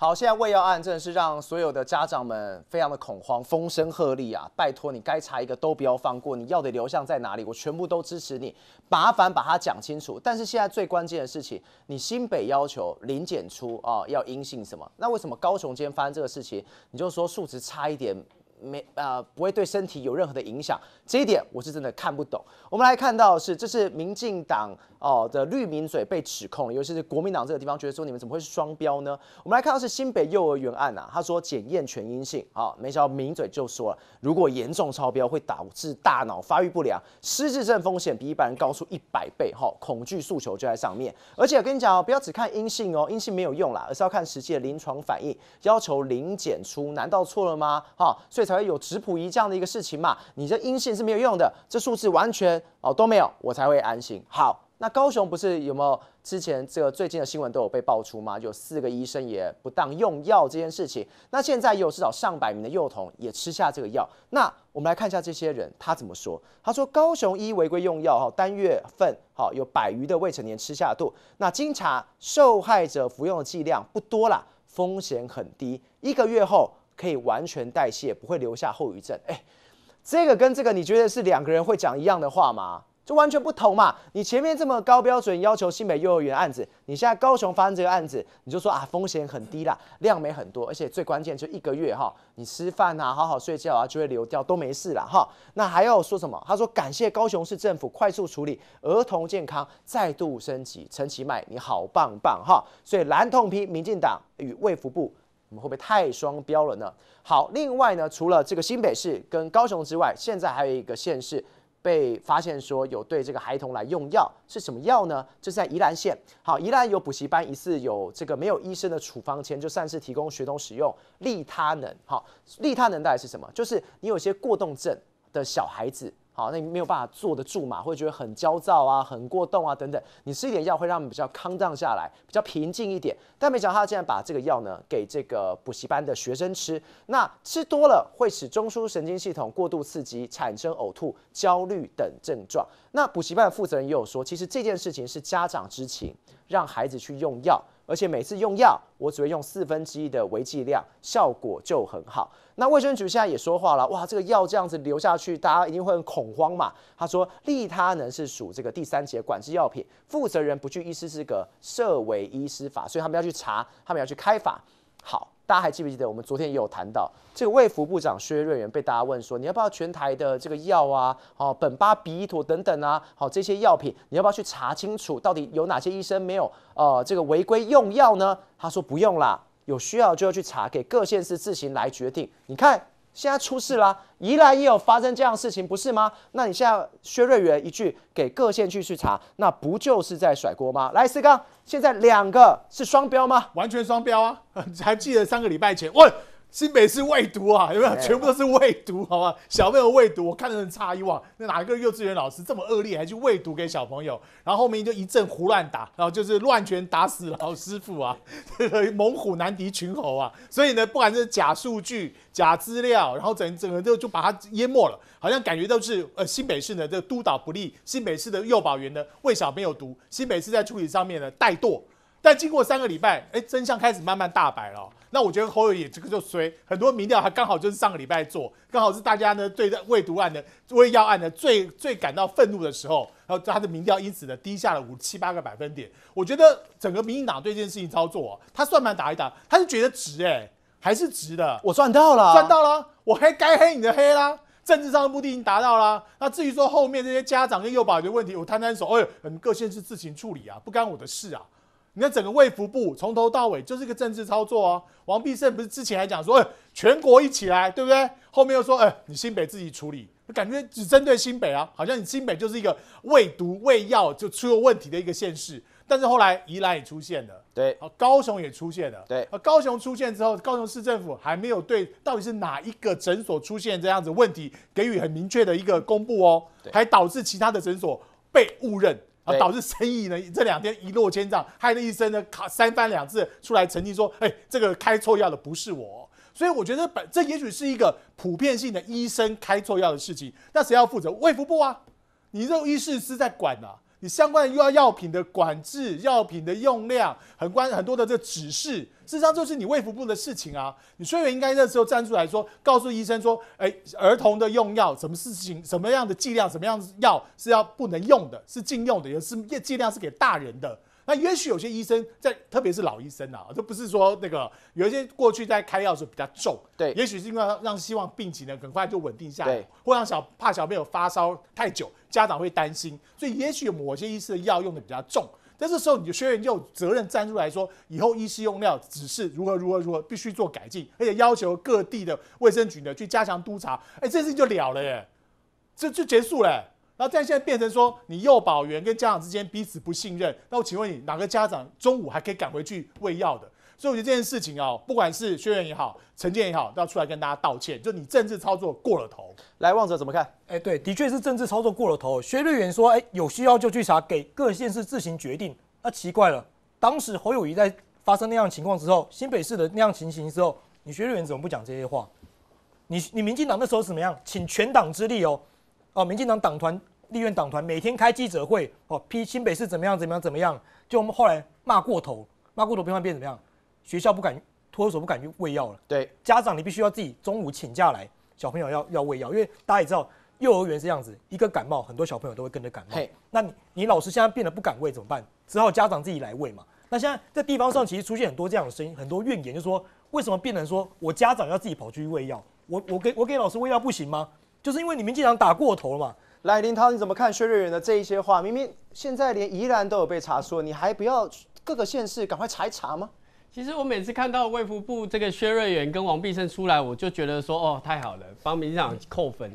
好，现在胃药案真的是让所有的家长们非常的恐慌，风声鹤唳啊！拜托你，该查一个都不要放过，你要的流向在哪里，我全部都支持你，麻烦把它讲清楚。但是现在最关键的事情，你新北要求零检出啊，要阴性什么？那为什么高雄今天发生这个事情，你就说数值差一点？没啊，不会对身体有任何的影响，这一点我是真的看不懂。我们来看到是，这是民进党哦的绿民嘴被指控尤其是国民党这个地方，觉得说你们怎么会是双标呢？我们来看到是新北幼儿园案呐，他说检验全阴性，好，没想到民嘴就说了，如果严重超标会导致大脑发育不良、失智症风险比一般人高出一百倍，哈，恐惧诉求就在上面。而且我跟你讲哦，不要只看阴性哦，阴性没有用啦，而是要看实际的临床反应，要求零检出，难道错了吗？哈，所以。才会有质谱仪这样的一个事情嘛？你这阴性是没有用的，这数字完全哦都没有，我才会安心。好，那高雄不是有没有之前这个最近的新闻都有被爆出吗？有四个医生也不当用药这件事情。那现在有至少上百名的幼童也吃下这个药。那我们来看一下这些人他怎么说。他说高雄医违规用药，哈，单月份好有百余的未成年吃下肚。那经查，受害者服用的剂量不多啦，风险很低。一个月后。可以完全代谢，不会留下后遗症。哎，这个跟这个你觉得是两个人会讲一样的话吗？就完全不同嘛！你前面这么高标准要求新北幼儿园案子，你现在高雄发生这个案子，你就说啊，风险很低啦，量没很多，而且最关键就一个月哈，你吃饭啊，好好睡觉啊，就会流掉，都没事了哈。那还要说什么？他说感谢高雄市政府快速处理，儿童健康再度升级，陈其迈你好棒棒哈！所以蓝痛批民进党与卫福部。我们会不会太双标了呢？好，另外呢，除了这个新北市跟高雄之外，现在还有一个县市被发现说有对这个孩童来用药，是什么药呢？就是在宜兰县。好，宜兰有补习班疑似有这个没有医生的处方签，就擅自提供学童使用利他能。好，利他能带来是什么？就是你有些过动症的小孩子。好，那你没有办法坐得住嘛，会觉得很焦躁啊，很过动啊等等。你吃一点药会让比较康荡下来，比较平静一点。但没想到他竟然把这个药呢给这个补习班的学生吃，那吃多了会使中枢神经系统过度刺激，产生呕吐、焦虑等症状。那补习班的负责人也有说，其实这件事情是家长知情，让孩子去用药。而且每次用药，我只会用四分之一的维剂量，效果就很好。那卫生局现在也说话了，哇，这个药这样子流下去，大家一定会恐慌嘛。他说，利他呢是属这个第三节管制药品，负责人不具医师资格，设为医师法，所以他们要去查，他们要去开法。好。大家还记不记得，我们昨天也有谈到这个卫福部长薛瑞元被大家问说，你要不要全台的这个药啊，好本巴比妥等等啊，好这些药品，你要不要去查清楚到底有哪些医生没有呃这个违规用药呢？他说不用啦，有需要就要去查，给各县市自行来决定。你看。现在出事啦，一来也有发生这样的事情，不是吗？那你现在薛瑞元一句给各县区去查，那不就是在甩锅吗？来，四刚，现在两个是双标吗？完全双标啊！还记得三个礼拜前？喂。新北市未读啊，有没有？全部都是未读，好吧？小朋友未读，我看得很诧异哇！那哪一个幼稚园老师这么恶劣，还去未读给小朋友？然后后面就一阵胡乱打，然后就是乱拳打死老师傅啊，猛虎难敌群猴啊！所以呢，不管是假数据、假资料，然后整整个就就把它淹没了，好像感觉都是呃新北市的这个督导不力，新北市的幼保员呢喂小朋友读，新北市在处理上面呢怠惰。但经过三个礼拜，哎，真相开始慢慢大白了。那我觉得侯友也这个就衰，很多民调，还刚好就是上个礼拜做，刚好是大家呢对未毒案的未药案的最最感到愤怒的时候，然后他的民调因此呢低下了五七八个百分点。我觉得整个民进党对这件事情操作，他算盘打一打，他是觉得值哎，还是值的。我赚到了，赚到了，我黑该黑你的黑啦，政治上的目的已经达到了。那至于说后面这些家长跟幼保的问题，我摊摊手，哎，呦，各县市自行处理啊，不干我的事啊。你看整个卫福部从头到尾就是个政治操作哦。王必胜不是之前还讲说，哎，全国一起来，对不对？后面又说，哎，你新北自己处理，感觉只针对新北啊，好像你新北就是一个未毒未药就出了问题的一个县市。但是后来宜兰也出现了，对，高雄也出现了，对，高雄出现之后，高雄市政府还没有对到底是哪一个诊所出现这样子问题给予很明确的一个公布哦，还导致其他的诊所被误认。啊，导致生意呢这两天一落千丈，害那医生呢卡三番两次出来澄清说，哎，这个开错药的不是我，所以我觉得本这也许是一个普遍性的医生开错药的事情，那谁要负责？卫福部啊，你这医师是在管啊。你相关的又要药品的管制，药品的用量，很关很多的这指示，事实上就是你卫福部的事情啊。你虽然应该那时候站出来说，告诉医生说，哎，儿童的用药，什么事情，什么样的剂量，什么样的药是要不能用的，是禁用的，也是剂量是给大人的。那也许有些医生，在特别是老医生啊，这不是说那个有一些过去在开药时候比较重，对，也许是因为让希望病情呢很快就稳定下来，或让小怕小朋友发烧太久，家长会担心，所以也许某些医师的药用的比较重，在这时候你就学员就有责任站出来说，以后医师用药指示如何如何如何必须做改进，而且要求各地的卫生局呢去加强督查，哎，这事情就了了耶，这就结束了。那后，但现在变成说，你幼保员跟家长之间彼此不信任。那我请问你，哪个家长中午还可以赶回去喂药的？所以我觉得这件事情啊，不管是学员也好，陈建也好，都要出来跟大家道歉。就你政治操作过了头。来旺者怎么看？哎，对，的确是政治操作过了头。薛瑞元说，哎，有需要就去查，给各县市自行决定。那奇怪了，当时侯友谊在发生那样情况之后，新北市的那样情形之后，你薛瑞元怎么不讲这些话？你你民进党那时候怎么样？请全党之力哦。哦，民进党党团、立院党团每天开记者会，哦批新北市怎么样、怎么样、怎么样，就我们后来骂过头，骂过头，变变变怎么样？学校不敢托所，不敢去喂药了。对，家长你必须要自己中午请假来，小朋友要要喂药，因为大家也知道，幼儿园是这样子，一个感冒，很多小朋友都会跟着感冒。那你你老师现在变得不敢喂怎么办？只好家长自己来喂嘛。那现在在地方上其实出现很多这样的声音，很多怨言，就说为什么变成说我家长要自己跑去喂药，我我给我给老师喂药不行吗？就是因为你们秘书打过头了嘛？来，林涛，你怎么看薛瑞元的这一些话？明明现在连宜兰都有被查出，你还不要各个县市赶快查查吗？其实我每次看到卫福部这个薛瑞元跟王必胜出来，我就觉得说，哦，太好了，帮民进党扣分。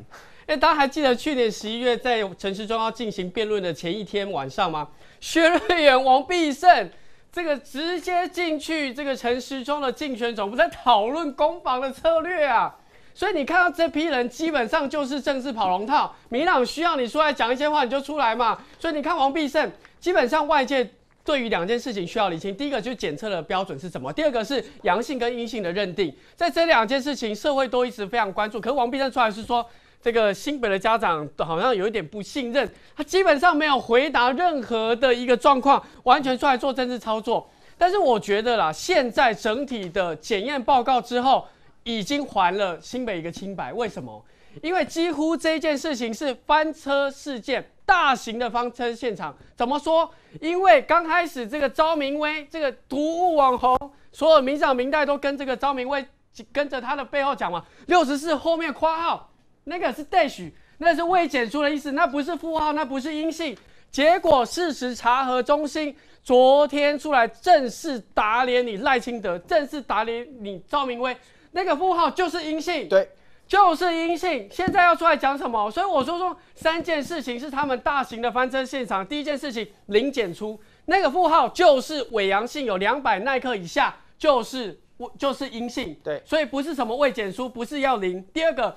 哎，大家还记得去年十一月在陈时中要进行辩论的前一天晚上吗？薛瑞元、王必胜这个直接进去这个陈时中的竞选总部，在讨论攻防的策略啊。所以你看到这批人基本上就是政治跑龙套，民朗党需要你出来讲一些话，你就出来嘛。所以你看王必胜，基本上外界对于两件事情需要理清，第一个就是检测的标准是什么，第二个是阳性跟阴性的认定，在这两件事情社会都一直非常关注。可是王必胜出来是说，这个新北的家长好像有一点不信任，他基本上没有回答任何的一个状况，完全出来做政治操作。但是我觉得啦，现在整体的检验报告之后。已经还了新北一个清白，为什么？因为几乎这件事情是翻车事件，大型的翻车现场。怎么说？因为刚开始这个昭明威，这个毒物网红，所有民选民代都跟这个昭明威跟着他的背后讲嘛。六十四后面括号那个是 dash，那是未检出的意思，那不是负号，那不是阴性。结果事实查核中心昨天出来正式打脸你赖清德，正式打脸你赵明威。那个负号就是阴性，对，就是阴性。现在要出来讲什么？所以我说说三件事情是他们大型的翻车现场。第一件事情零检出，那个负号就是伪阳性，有两百奈克以下就是我就是阴性，对，所以不是什么未检出，不是要零。第二个，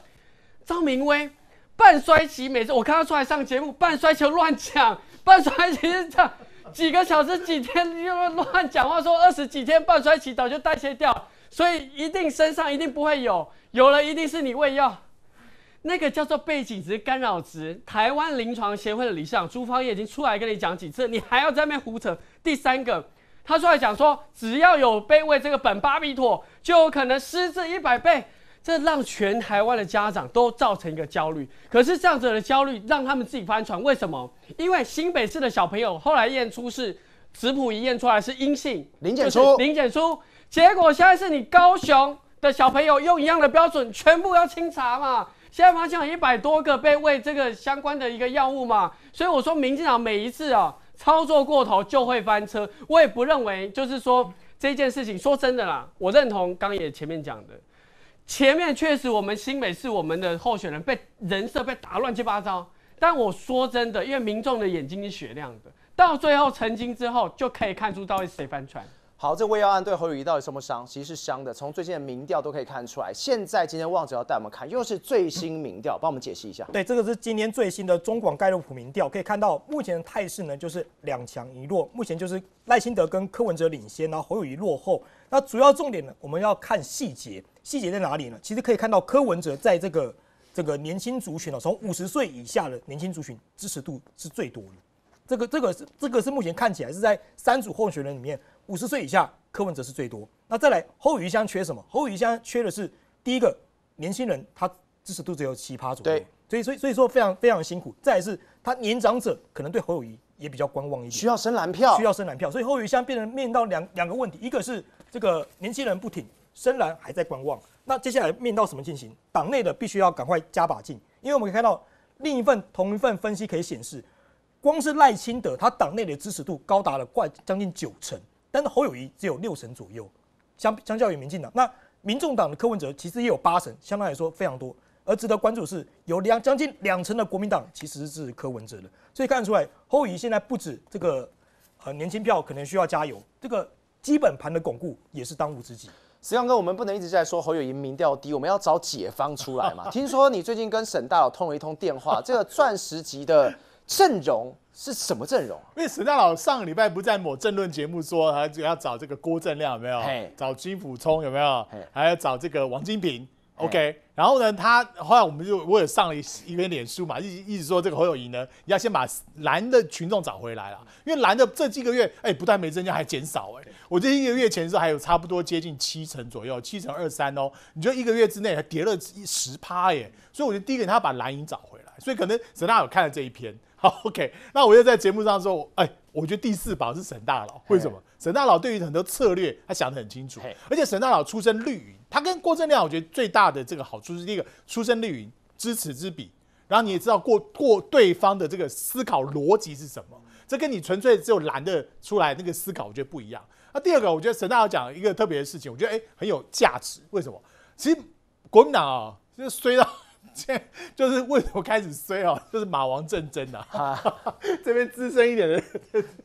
张明威半衰期，每次我看他出来上节目，半衰期乱讲，半衰期是这样，几个小时几天又乱讲话，说二十几天半衰期早就代谢掉。所以一定身上一定不会有，有了一定是你喂药，那个叫做背景值干扰值。台湾临床协会的理事长朱芳也已经出来跟你讲几次，你还要在那胡扯。第三个，他出来讲说，只要有被喂这个苯巴比妥，就有可能失智一百倍，这让全台湾的家长都造成一个焦虑。可是这样子的焦虑让他们自己翻船，为什么？因为新北市的小朋友后来验出是，质谱仪验出来是阴性，零检出，零检出。结果现在是你高雄的小朋友用一样的标准，全部要清查嘛？现在发现有一百多个被喂这个相关的一个药物嘛？所以我说，民进党每一次啊操作过头就会翻车。我也不认为，就是说这件事情，说真的啦，我认同刚也前面讲的，前面确实我们新美是我们的候选人，被人设被打乱七八糟。但我说真的，因为民众的眼睛是雪亮的，到最后澄清之后，就可以看出到底谁翻船。好，这魏耀案对侯友谊到底什么伤？其实是伤的，从最近的民调都可以看出来。现在今天旺子要带我们看，又是最新民调，帮我们解析一下。对，这个是今天最新的中广盖洛普民调，可以看到目前的态势呢，就是两强一弱。目前就是赖清德跟柯文哲领先，然后侯友谊落后。那主要重点呢，我们要看细节，细节在哪里呢？其实可以看到柯文哲在这个这个年轻族群呢，从五十岁以下的年轻族群支持度是最多的。这个这个是这个是目前看起来是在三组候选人里面五十岁以下柯文哲是最多。那再来侯友宜缺什么？侯友宜缺的是第一个年轻人，他支持度只有七八左右。对。所以所以所以说非常非常辛苦。再是他年长者可能对侯友谊也比较观望一些。需要深蓝票，需要深蓝票，所以侯友宜乡变成面到两两个问题，一个是这个年轻人不挺，深蓝还在观望。那接下来面到什么进行？党内的必须要赶快加把劲，因为我们可以看到另一份同一份分析可以显示。光是赖清德，他党内的支持度高达了快将近九成，但是侯友谊只有六成左右，相相较于民进党，那民众党的柯文哲其实也有八成，相当来说非常多。而值得关注的是，有两将近两成的国民党其实是柯文哲的，所以看得出来侯友谊现在不止这个呃年轻票可能需要加油，这个基本盘的巩固也是当务之急。石阳哥，我们不能一直在说侯友谊民调低，我们要找解方出来嘛？听说你最近跟沈大佬通了一通电话，这个钻石级的。阵容是什么阵容？因为沈大佬上个礼拜不在某政论节目说，他要找这个郭正亮有没有？找金辅冲有没有？还要找这个王金平。OK，然后呢，他后来我们就我也上了一一篇脸书嘛，一一直说这个侯友谊呢，要先把蓝的群众找回来啦。因为蓝的这几个月，哎，不但没增加，还减少哎。我这一个月前时候还有差不多接近七成左右，七成二三哦。你觉得一个月之内还跌了十趴耶？所以我觉得第一个他要把蓝营找回来。所以可能沈大佬看了这一篇，好，OK。那我又在节目上说，哎，我觉得第四宝是沈大佬，为什么？沈大佬对于很多策略他想的很清楚，而且沈大佬出身绿营，他跟郭正亮，我觉得最大的这个好处是第一个，出身绿营，知此知彼，然后你也知道过过对方的这个思考逻辑是什么，这跟你纯粹只有蓝的出来那个思考我觉得不一样。那第二个，我觉得沈大佬讲一个特别的事情，我觉得哎很有价值，为什么？其实国民党啊，就是虽然。这 就是为什么开始衰哦，就是马王战争了。这边资深一点的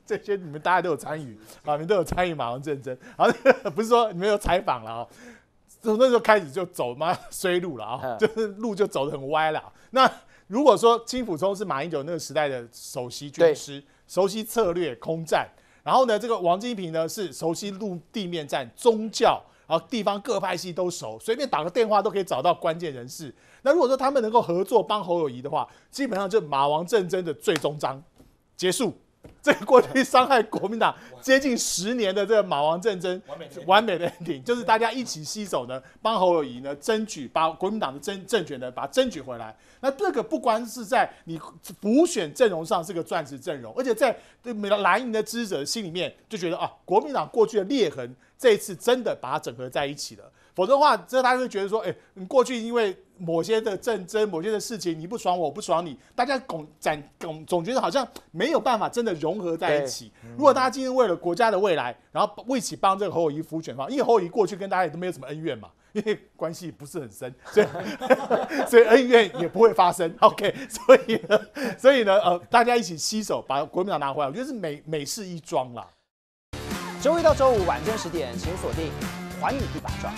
这些，你们大家都有参与，啊，你们都有参与马王战争。好，不是说你们有采访了啊，从那时候开始就走嘛衰路了啊，就是路就走的很歪了。那如果说金辅中是马英九那个时代的首席军师，熟悉策略空战，然后呢，这个王金平呢是熟悉陆地面战宗教。好，地方各派系都熟，随便打个电话都可以找到关键人士。那如果说他们能够合作帮侯友谊的话，基本上就马王政争的最终章，结束。这个过去伤害国民党接近十年的这个马王战争，完美的 ending，就是大家一起携手呢，帮侯友谊呢争取把国民党的政政权呢把它争取回来。那这个不光是在你补选阵容上是个钻石阵容，而且在每个蓝营的支持心里面就觉得啊，国民党过去的裂痕这一次真的把它整合在一起了。否则的话，这大家会觉得说，哎，你过去因为。某些的战争，某些的事情，你不爽我不爽你，大家展总总觉得好像没有办法真的融合在一起。如果大家今天为了国家的未来，然后一起帮这个侯友谊服务全方，因为侯友谊过去跟大家都没有什么恩怨嘛，因为关系不是很深，所以 所以恩怨也不会发生。OK，所以所以呢呃，大家一起洗手把国民党拿回来，我觉得是美美事一桩啦。周一到周五晚间十点，请锁定《还你一把抓》。